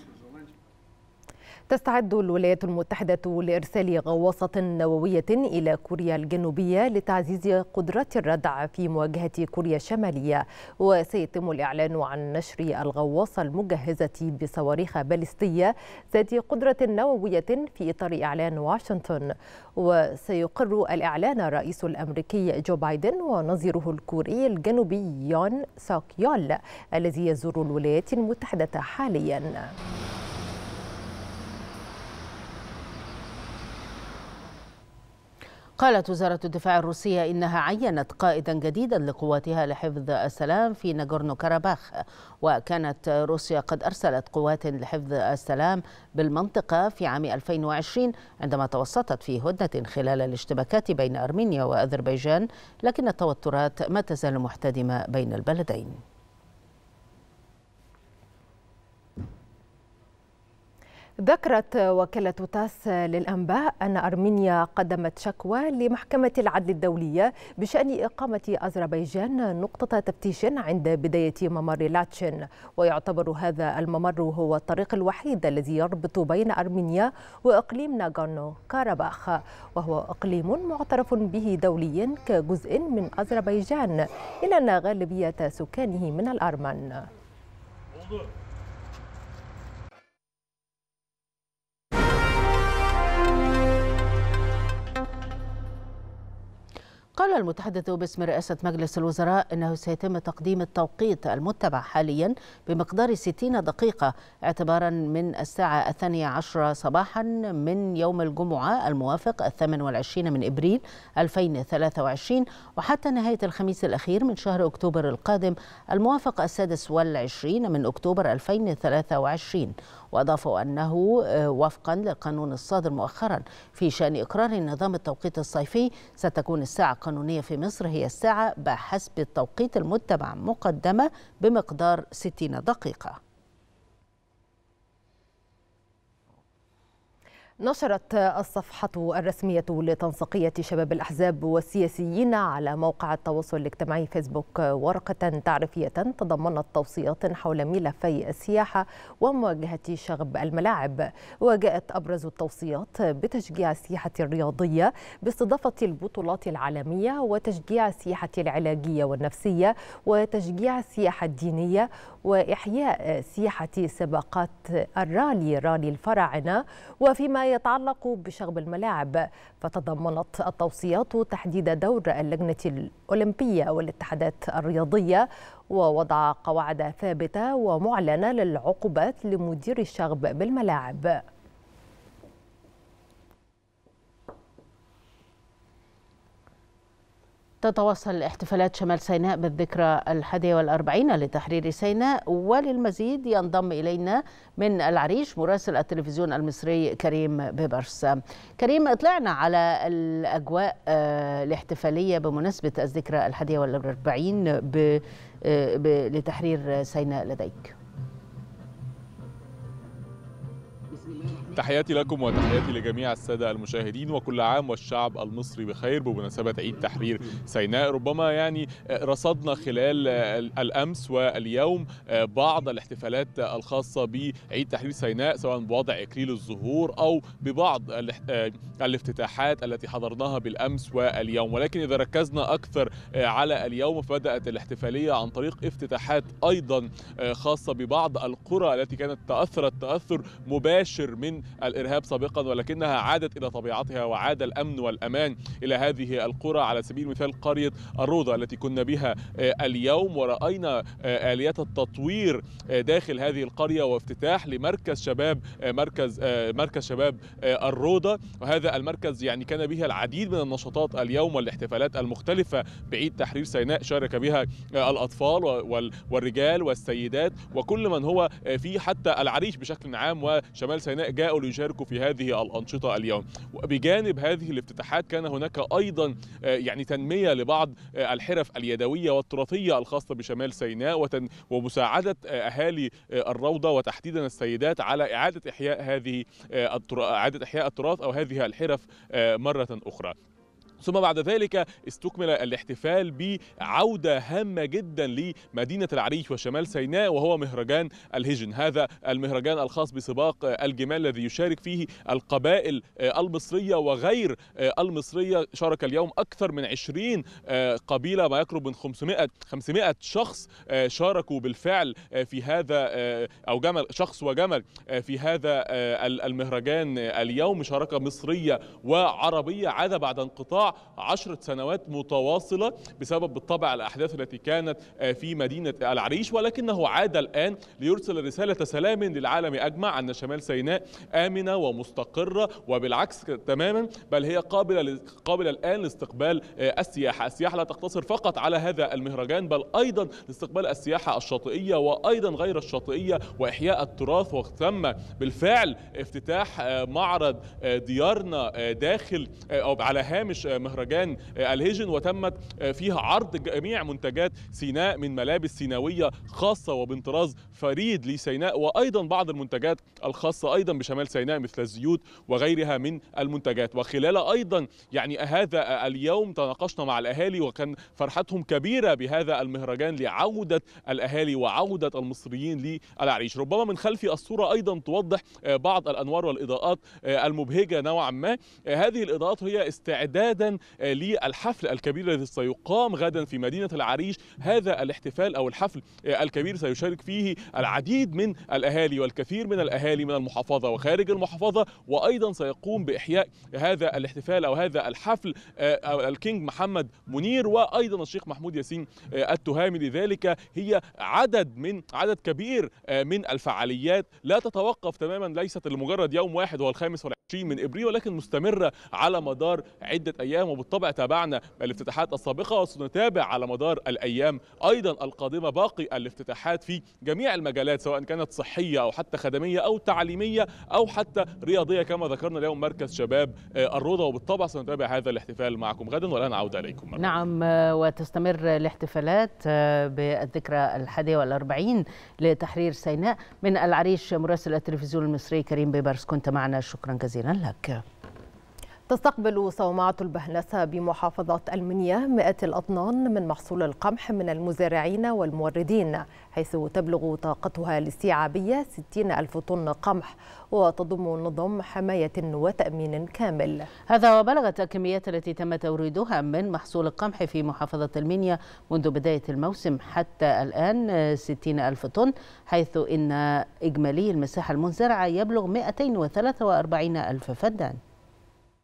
تستعد الولايات المتحدة لإرسال غواصة نووية إلى كوريا الجنوبية لتعزيز قدرات الردع في مواجهة كوريا الشمالية وسيتم الإعلان عن نشر الغواصة المجهزة بصواريخ باليستية ذات قدرة نووية في إطار إعلان واشنطن وسيقر الإعلان الرئيس الأمريكي جو بايدن ونظيره الكوري الجنوبي يون ساك يول الذي يزور الولايات المتحدة حالياً قالت وزارة الدفاع الروسية إنها عينت قائدا جديدا لقواتها لحفظ السلام في ناغورنو كاراباخ وكانت روسيا قد أرسلت قوات لحفظ السلام بالمنطقة في عام 2020 عندما توسطت في هدنة خلال الاشتباكات بين أرمينيا وأذربيجان لكن التوترات ما تزال محتدمة بين البلدين ذكرت وكالة تاس للأنباء أن أرمينيا قدمت شكوى لمحكمة العدل الدولية بشأن إقامة أذربيجان نقطة تفتيش عند بداية ممر لاتشن ويعتبر هذا الممر هو الطريق الوحيد الذي يربط بين أرمينيا وإقليم ناغانو كاراباخ وهو إقليم معترف به دوليا كجزء من أذربيجان إلا أن غالبية سكانه من الأرمن قال المتحدث باسم رئاسة مجلس الوزراء أنه سيتم تقديم التوقيت المتبع حاليا بمقدار 60 دقيقة اعتبارا من الساعة الثانية عشرة صباحا من يوم الجمعة الموافق الثامن والعشرين من إبريل 2023 وحتى نهاية الخميس الأخير من شهر أكتوبر القادم الموافق السادس والعشرين من أكتوبر 2023 وأضافوا أنه آه، وفقا للقانون الصادر مؤخرا في شأن إقرار نظام التوقيت الصيفي ستكون الساعة القانونية في مصر هي الساعة بحسب التوقيت المتبع مقدمة بمقدار 60 دقيقة نشرت الصفحة الرسمية لتنسيقية شباب الأحزاب والسياسيين على موقع التواصل الاجتماعي فيسبوك ورقة تعريفية تضمنت توصيات حول ملفي السياحة ومواجهة شغب الملاعب وجاءت أبرز التوصيات بتشجيع السياحة الرياضية باستضافة البطولات العالمية وتشجيع السياحة العلاجية والنفسية وتشجيع السياحة الدينية وإحياء سياحة سباقات الرالي رالي الفراعنة وفيما يتعلق بشغب الملاعب فتضمنت التوصيات تحديد دور اللجنة الأولمبية والاتحادات الرياضية ووضع قواعد ثابتة ومعلنة للعقوبات لمدير الشغب بالملاعب تتواصل احتفالات شمال سيناء بالذكرى الحادية والأربعين لتحرير سيناء وللمزيد ينضم إلينا من العريش مراسل التلفزيون المصري كريم بيبرس كريم اطلعنا على الأجواء آه، الاحتفالية بمناسبة الذكرى الحادية والأربعين آه، لتحرير سيناء لديك تحياتي لكم وتحياتي لجميع السادة المشاهدين وكل عام والشعب المصري بخير بمناسبة عيد تحرير سيناء ربما يعني رصدنا خلال الأمس واليوم بعض الاحتفالات الخاصة بعيد تحرير سيناء سواء بوضع إكليل الزهور أو ببعض الافتتاحات التي حضرناها بالأمس واليوم ولكن إذا ركزنا أكثر على اليوم فبدأت الاحتفالية عن طريق افتتاحات أيضا خاصة ببعض القرى التي كانت تأثرت تأثر مباشر من الإرهاب سابقا ولكنها عادت إلى طبيعتها وعاد الأمن والأمان إلى هذه القرى على سبيل المثال قرية الروضة التي كنا بها آه، اليوم ورأينا آه، آليات التطوير آه، داخل هذه القرية وافتتاح لمركز شباب مركز مركز شباب الروضة وهذا المركز يعني كان به العديد من النشاطات اليوم والاحتفالات المختلفة بعيد تحرير سيناء شارك بها الأطفال والرجال والسيدات وكل من هو في حتى العريش بشكل عام وشمال سيناء جاء جاءوا ليشاركوا في هذه الأنشطة اليوم وبجانب هذه الافتتاحات كان هناك أيضا آه، يعني تنمية لبعض آه، الحرف اليدوية والتراثية الخاصة بشمال سيناء ومساعدة آه، أهالي الروضة وتحديدا السيدات على إعادة إحياء هذه إعادة إحياء التراث أو هذه الحرف مرة أخرى ثم بعد ذلك استكمل الاحتفال بعودة هامة جدا لمدينة العريش وشمال سيناء وهو مهرجان الهجن هذا المهرجان الخاص بسباق الجمال الذي يشارك فيه القبائل آه، المصرية وغير آه، المصرية شارك اليوم أكثر من 20 آه، قبيلة ما يقرب من 500 500 شخص شاركوا بالفعل في هذا أو جمل شخص وجمل في هذا المهرجان اليوم شاركة مصرية وعربية عاد بعد انقطاع عشرة سنوات متواصلة بسبب بالطبع الأحداث التي كانت آه، في مدينة العريش ولكنه عاد الآن ليرسل رسالة سلام للعالم أجمع أن شمال سيناء آمنة ومستقرة وبالعكس تماما بل هي قابلة قابلة الآن لاستقبال آه، السياحة السياحة لا تقتصر فقط على هذا المهرجان بل أيضا لاستقبال السياحة الشاطئية وأيضا غير الشاطئية وإحياء التراث وتم بالفعل افتتاح آه، معرض ديارنا داخل أو على هامش مهرجان آه، الهيجن وتمت آه، فيها عرض جميع منتجات سيناء من ملابس سيناويه خاصه وبانطراز فريد لسيناء وايضا بعض المنتجات الخاصه ايضا بشمال سيناء مثل الزيوت وغيرها من المنتجات وخلال ايضا يعني هذا آه، اليوم تناقشنا مع الاهالي وكان فرحتهم كبيره بهذا المهرجان لعوده الاهالي وعوده المصريين للعريش ربما من خلف الصوره ايضا توضح بعض الانوار والاضاءات المبهجه نوعا ما هذه الاضاءات هي استعدادا الآن آه، للحفل الكبير الذي سيقام غدا في مدينة العريش هذا الاحتفال أو الحفل آه، الكبير سيشارك فيه العديد من الأهالي والكثير من الأهالي من المحافظة وخارج المحافظة وأيضا سيقوم بإحياء هذا الاحتفال أو هذا الحفل آه، الكينج محمد منير وأيضا الشيخ محمود ياسين التهامي لذلك هي عدد من عدد كبير من الفعاليات لا تتوقف تماما ليست لمجرد يوم واحد هو الخامس والعشرين من إبريل ولكن مستمرة على مدار عدة أيام الايام وبالطبع تابعنا الافتتاحات السابقه وسنتابع على مدار الايام ايضا القادمه باقي الافتتاحات في جميع المجالات سواء كانت صحيه او حتى خدميه او تعليميه او حتى رياضيه كما ذكرنا اليوم مركز شباب آه، الروضه وبالطبع سنتابع هذا الاحتفال معكم غدا والان اعود اليكم مرة. نعم آه، وتستمر الاحتفالات آه، بالذكرى ال ال41 لتحرير سيناء من العريش مراسل التلفزيون المصري كريم بيبرس كنت معنا شكرا جزيلا لك تستقبل صومعة البهنسة بمحافظة المنيا مئات الأطنان من محصول القمح من المزارعين والموردين حيث تبلغ طاقتها الاستيعابية 60 ألف طن قمح وتضم نظم حماية وتأمين كامل هذا وبلغت الكميات التي تم توريدها من محصول القمح في محافظة المنيا منذ بداية الموسم حتى الآن 60 ألف طن حيث إن إجمالي المساحة المزرعة يبلغ 243 ألف فدان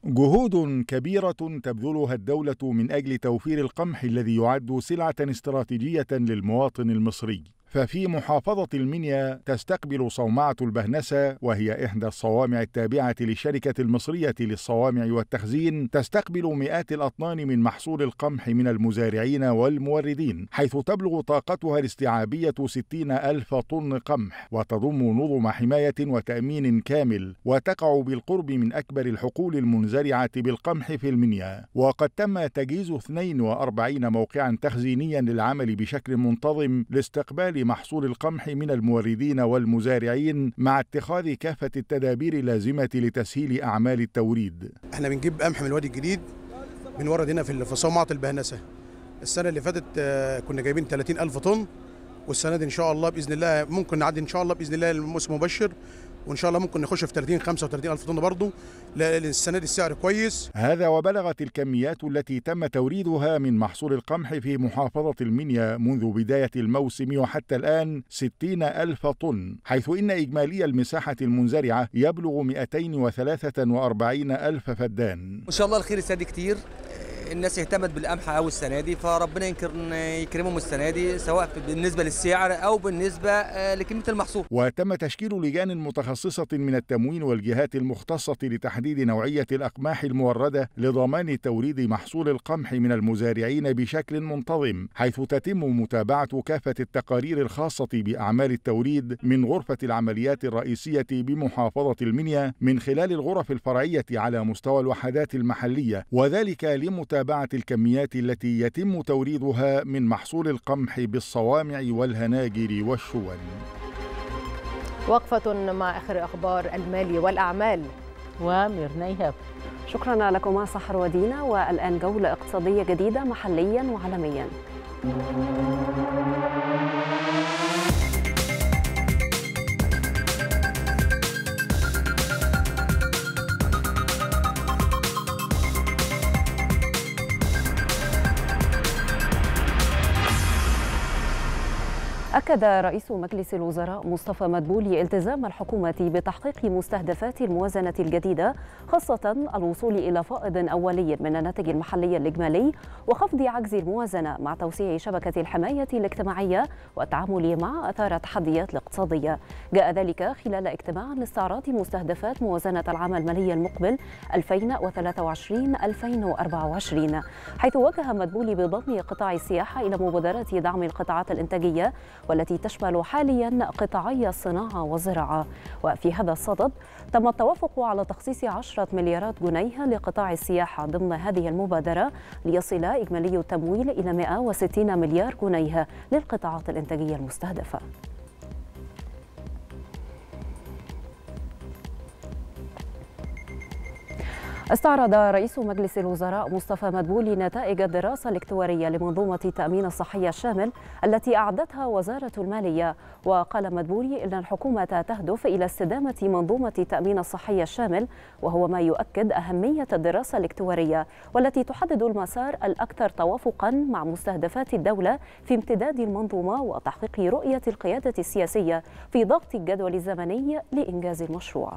جهود كبيرة تبذلها الدولة من أجل توفير القمح الذي يعد سلعة استراتيجية للمواطن المصري ففي محافظة المنيا تستقبل صومعة البهنسة وهي إحدى الصوامع التابعة للشركة المصرية للصوامع والتخزين تستقبل مئات الأطنان من محصول القمح من المزارعين والموردين حيث تبلغ طاقتها الاستيعابية 60 ألف طن قمح وتضم نظم حماية وتأمين كامل وتقع بالقرب من أكبر الحقول المنزرعة بالقمح في المنيا وقد تم تجهيز 42 موقعا تخزينيا للعمل بشكل منتظم لاستقبال محصول القمح من الموردين والمزارعين مع اتخاذ كافة التدابير اللازمة لتسهيل أعمال التوريد احنا بنجيب قمح من الوادي الجديد بنورد هنا في صومعة البهنسة السنة اللي فاتت آه، كنا جايبين 30 ألف طن والسنة دي إن شاء الله بإذن الله ممكن نعدي إن شاء الله بإذن الله الموسم مبشر وان شاء الله ممكن نخش في 30 35 الف طن برضه السنه دي السعر كويس هذا وبلغت الكميات التي تم توريدها من محصول القمح في محافظه المنيا منذ بدايه الموسم وحتى الان 60 الف طن حيث ان اجمالي المساحه المنزرعه يبلغ 243 الف فدان ان شاء الله الخير السادي كتير الناس اهتمت بالقمح قوي السنه دي فربنا يكرمهم السنه دي سواء بالنسبه للسعر او بالنسبه لكميه آه، المحصول. وتم تشكيل لجان متخصصه من التموين والجهات المختصه لتحديد نوعيه الاقماح المورده لضمان توريد محصول القمح من المزارعين بشكل منتظم حيث تتم متابعه كافه التقارير الخاصه باعمال التوريد من غرفه العمليات الرئيسيه بمحافظه المنيا من خلال الغرف الفرعيه على مستوى الوحدات المحليه وذلك لمتابعه متابعة الكميات التي يتم توريدها من محصول القمح بالصوامع والهناجر والشون وقفة مع آخر أخبار المال والأعمال وميرنا شكرا لكما سحر ودينا والآن جولة اقتصادية جديدة محليا وعالميا أكد رئيس مجلس الوزراء مصطفى مدبولي التزام الحكومة بتحقيق مستهدفات الموازنة الجديدة خاصة الوصول إلى فائض أولي من الناتج المحلي الإجمالي وخفض عجز الموازنة مع توسيع شبكة الحماية الاجتماعية والتعامل مع آثار تحديات الاقتصادية جاء ذلك خلال اجتماع لاستعراض مستهدفات موازنة العام المالي المقبل 2023-2024 حيث وجه مدبولي بضم قطاع السياحة إلى مبادرة دعم القطاعات الإنتاجية والتي تشمل حاليا قطاعي الصناعة والزراعة وفي هذا الصدد تم التوافق على تخصيص 10 مليارات جنيه لقطاع السياحة ضمن هذه المبادرة ليصل إجمالي التمويل إلى 160 مليار جنيه للقطاعات الإنتاجية المستهدفة استعرض رئيس مجلس الوزراء مصطفى مدبولي نتائج الدراسة الاكتوارية لمنظومة التأمين الصحي الشامل التي أعدتها وزارة المالية وقال مدبولي إن الحكومة تهدف إلى استدامة منظومة التأمين الصحي الشامل وهو ما يؤكد أهمية الدراسة الاكتوارية والتي تحدد المسار الأكثر توافقا مع مستهدفات الدولة في امتداد المنظومة وتحقيق رؤية القيادة السياسية في ضغط الجدول الزمني لإنجاز المشروع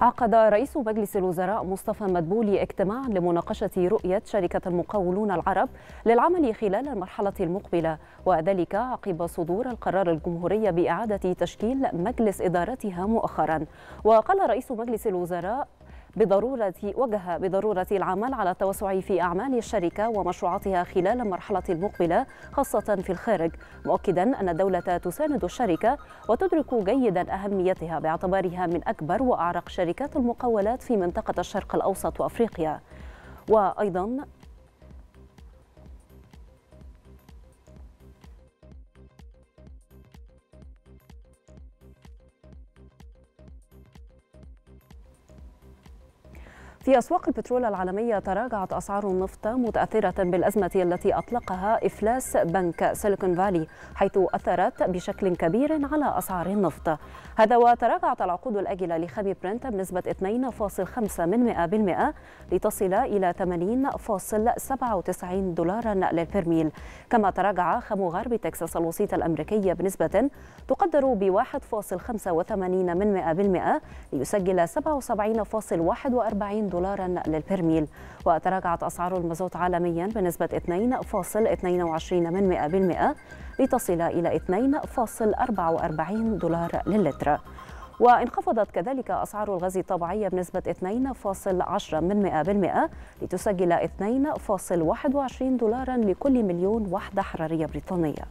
عقد رئيس مجلس الوزراء مصطفى مدبولي اجتماعا لمناقشة رؤية شركة المقاولون العرب للعمل خلال المرحلة المقبلة وذلك عقب صدور القرار الجمهوري بإعادة تشكيل مجلس إدارتها مؤخرا وقال رئيس مجلس الوزراء بضرورة وجه بضرورة العمل على التوسع في أعمال الشركة ومشروعاتها خلال المرحلة المقبلة خاصة في الخارج مؤكدا أن الدولة تساند الشركة وتدرك جيدا أهميتها باعتبارها من أكبر وأعرق شركات المقاولات في منطقة الشرق الأوسط وأفريقيا وأيضا في أسواق البترول العالمية تراجعت أسعار النفط متأثرة بالأزمة التي أطلقها إفلاس بنك سيليكون فالي حيث أثرت بشكل كبير على أسعار النفط هذا وتراجعت العقود الآجلة لخام برنت بنسبة 2.5 لتصل إلى 80.97 دولارا للبرميل كما تراجع خام غرب تكساس الوسيط الأمريكية بنسبة تقدر ب 1.85 ليسجل 77.41 دولار دولارا للبرميل وتراجعت أسعار المازوت عالميا بنسبة 2.22% لتصل إلى 2.44 دولار للتر وانخفضت كذلك أسعار الغاز الطبيعي بنسبة 2.10% لتسجل 2.21 دولارا لكل مليون وحدة حرارية بريطانية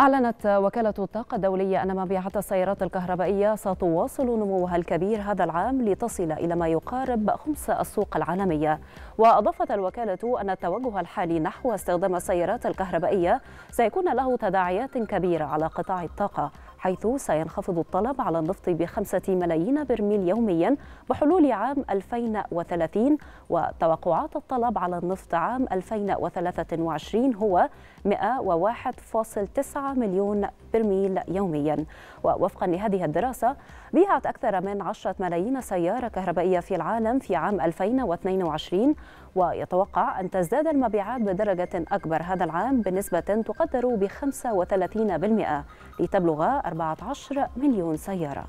أعلنت وكالة الطاقة الدولية أن مبيعات السيارات الكهربائية ستواصل نموها الكبير هذا العام لتصل إلى ما يقارب خمس السوق العالمية وأضافت الوكالة أن التوجه الحالي نحو استخدام السيارات الكهربائية سيكون له تداعيات كبيرة على قطاع الطاقة حيث سينخفض الطلب على النفط بخمسة ملايين برميل يوميا بحلول عام 2030 وتوقعات الطلب على النفط عام 2023 هو 101.9 مليون برميل يوميا ووفقا لهذه الدراسة بيعت أكثر من 10 ملايين سيارة كهربائية في العالم في عام 2022 ويتوقع أن تزداد المبيعات بدرجة أكبر هذا العام بنسبة تقدر ب 35% لتبلغ 14 مليون سيارة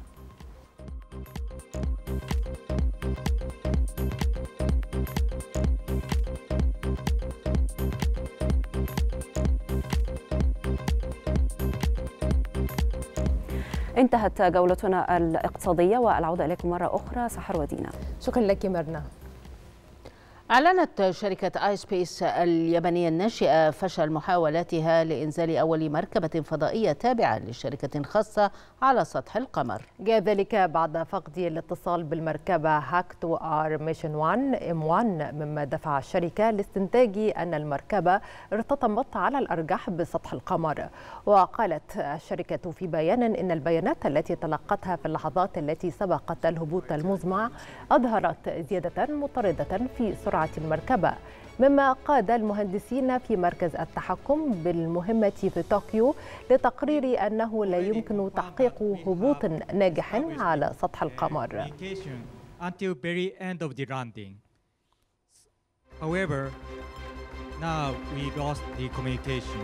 انتهت جولتنا الاقتصادية والعودة إليكم مرة أخرى سحر ودينا شكرا لك مرنا أعلنت شركة آي سبيس اليابانية الناشئة فشل محاولاتها لإنزال أول مركبة فضائية تابعة لشركة خاصة على سطح القمر جاء ذلك بعد فقد الاتصال بالمركبة هاك 2 آر ميشن 1 إم 1 مما دفع الشركة لاستنتاج أن المركبة ارتطمت على الأرجح بسطح القمر وقالت الشركة في بيان إن البيانات التي تلقتها في اللحظات التي سبقت الهبوط المزمع أظهرت زيادة مطردة في سرعة المركبة مما قاد المهندسين في مركز التحكم بالمهمة في طوكيو لتقرير أنه لا يمكن تحقيق هبوط ناجح على سطح القمر However, now we lost the communication.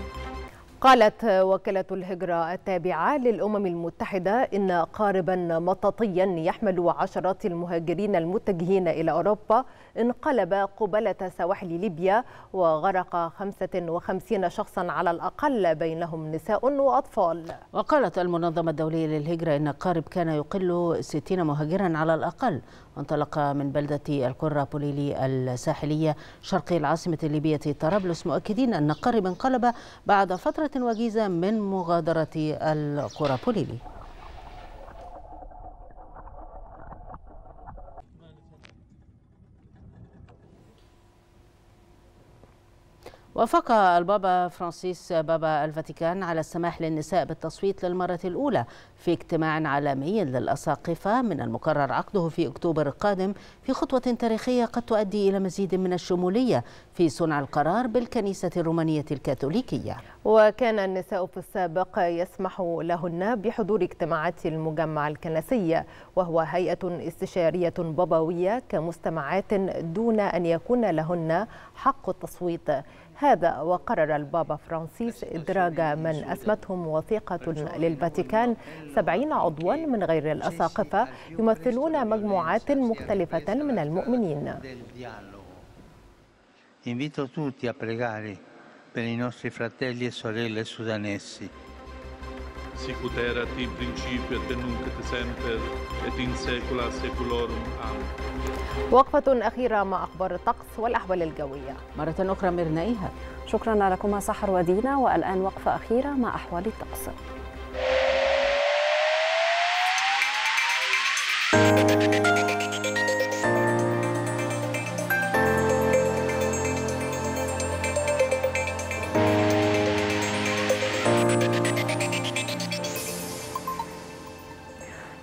قالت وكالة الهجرة التابعة للأمم المتحدة إن قاربا مطاطيا يحمل عشرات المهاجرين المتجهين إلى أوروبا انقلب قبالة سواحل ليبيا وغرق 55 شخصا على الأقل بينهم نساء وأطفال وقالت المنظمة الدولية للهجرة إن القارب كان يقل 60 مهاجرا على الأقل وانطلق من بلدة الكرة بوليلي الساحلية شرقي العاصمة الليبية طرابلس مؤكدين أن قرب انقلب بعد فترة وجيزة من مغادرة الكرة بوليلي وافق البابا فرانسيس بابا الفاتيكان على السماح للنساء بالتصويت للمرة الأولى في اجتماع عالمي للأساقفة من المقرر عقده في أكتوبر القادم في خطوة تاريخية قد تؤدي إلى مزيد من الشمولية في صنع القرار بالكنيسة الرومانية الكاثوليكية وكان النساء في السابق يسمح لهن بحضور اجتماعات المجمع الكنسي وهو هيئة استشارية بابوية كمستمعات دون أن يكون لهن حق التصويت هذا وقرر البابا فرانسيس إدراج من أسمتهم وثيقة للفاتيكان سبعين عضوا من غير الأساقفة يمثلون مجموعات مختلفة من المؤمنين Invito tutti a pregare per i nostri fratelli e sorelle sudanesi. sicut erat in principio et nunc et semper et in saecula saeculorum Amen. وقفة أخيرة مع أخبار الطقس والأحوال الجوية مرة أخرى ميرنا شكرا لكم سحر ودينا والآن وقفة أخيرة مع أحوال الطقس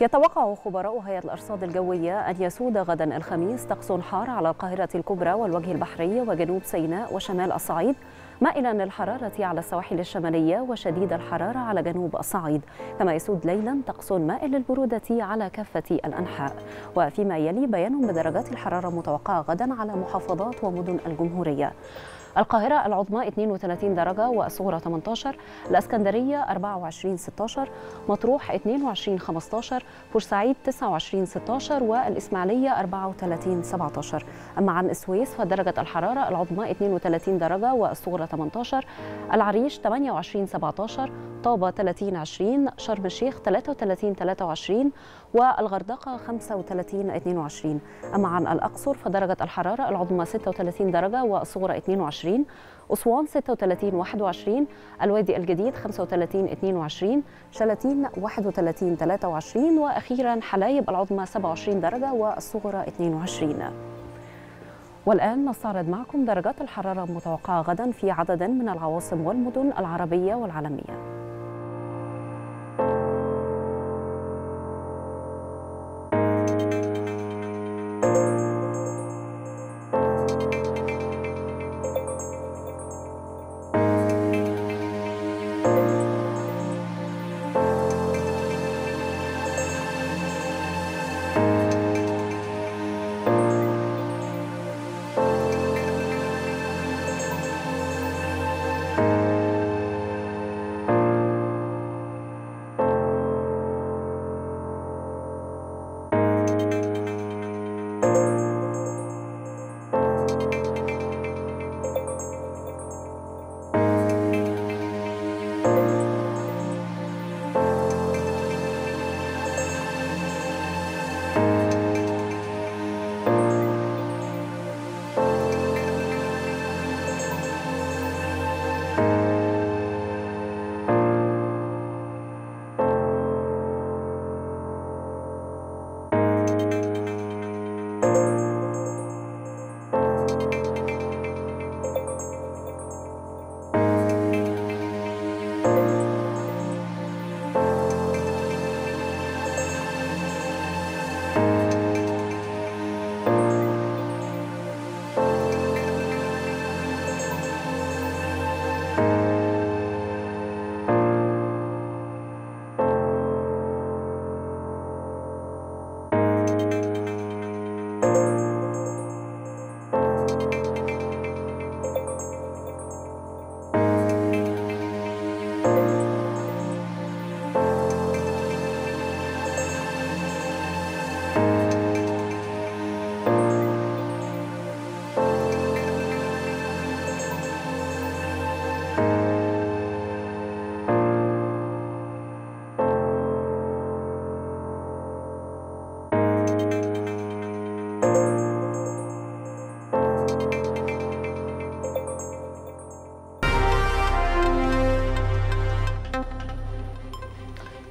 يتوقع خبراء هيئة الأرصاد الجوية أن يسود غدا الخميس طقس حار على القاهرة الكبرى والوجه البحري وجنوب سيناء وشمال الصعيد مائلا للحرارة على السواحل الشمالية وشديد الحرارة على جنوب الصعيد كما يسود ليلا طقس مائل للبرودة على كافة الأنحاء وفيما يلي بيان بدرجات الحرارة المتوقعة غدا على محافظات ومدن الجمهورية القاهرة العظمى 32 درجة والصغرى 18 الأسكندرية 24 16 مطروح 22 15 بورسعيد 29 16 والإسماعيلية 34 17 أما عن السويس فدرجة الحرارة العظمى 32 درجة والصغرى 18 العريش 28 17 طابة 30 20 شرم الشيخ 33 23 والغردقة 35 22 أما عن الأقصر فدرجة الحرارة العظمى 36 درجة والصغرى 22 أسوان 36 21 الوادي الجديد 35 22 شلاتين 31 23 وأخيرا حلايب العظمى 27 درجة والصغرى 22 والآن نستعرض معكم درجات الحرارة المتوقعة غدا في عدد من العواصم والمدن العربية والعالمية.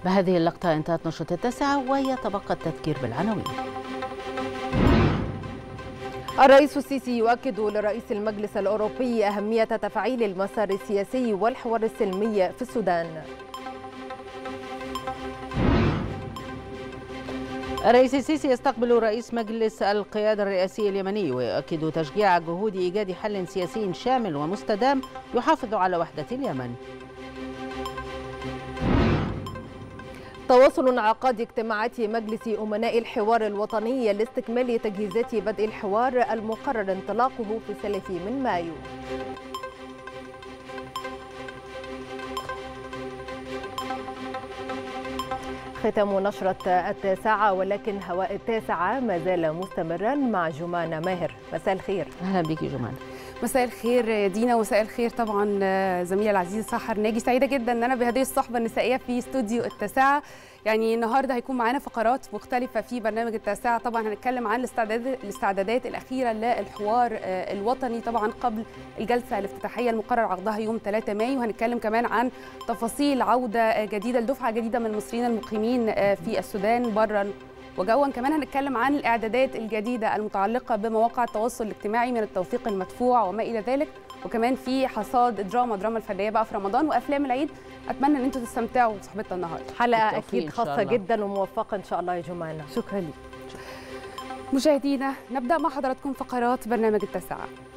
بهذه اللقطة انتهت نشرة التاسعة ويتبقى التذكير بالعناوين الرئيس السيسي يؤكد لرئيس المجلس الأوروبي أهمية تفعيل المسار السياسي والحوار السلمي في السودان الرئيس السيسي يستقبل رئيس مجلس القيادة الرئاسي اليمني ويؤكد تشجيع جهود إيجاد حل سياسي شامل ومستدام يحافظ على وحدة اليمن تواصل انعقاد اجتماعات مجلس أمناء الحوار الوطني لاستكمال تجهيزات بدء الحوار المقرر انطلاقه في الثالث من مايو ختام نشرة التاسعة ولكن هواء التاسعة ما زال مستمرا مع جمانة ماهر مساء الخير أهلا بك جمانة مساء الخير يا آه، دينا ومساء الخير طبعا آه، زميلي العزيز سحر ناجي سعيده جدا ان انا بهذه الصحبه النسائيه في استوديو التاسعه يعني النهارده هيكون معانا فقرات مختلفه في برنامج التاسعه طبعا هنتكلم عن الاستعدادات الاستعدادات الاخيره للحوار آه، الوطني طبعا قبل الجلسه الافتتاحيه المقرر عقدها يوم 3 مايو وهنتكلم كمان عن تفاصيل عوده جديده لدفعه جديده من المصريين المقيمين في السودان بره وجوا كمان هنتكلم عن الاعدادات الجديده المتعلقه بمواقع التواصل الاجتماعي من التوثيق المدفوع وما الى ذلك وكمان في حصاد دراما دراما الفنيه بقى في رمضان وافلام العيد اتمنى ان انتم تستمتعوا بصحبتنا النهارده حلقه اكيد خاصه جدا وموفقه ان شاء الله يا جمانه شكرا لك مشاهدينا نبدا مع حضراتكم فقرات برنامج التسعه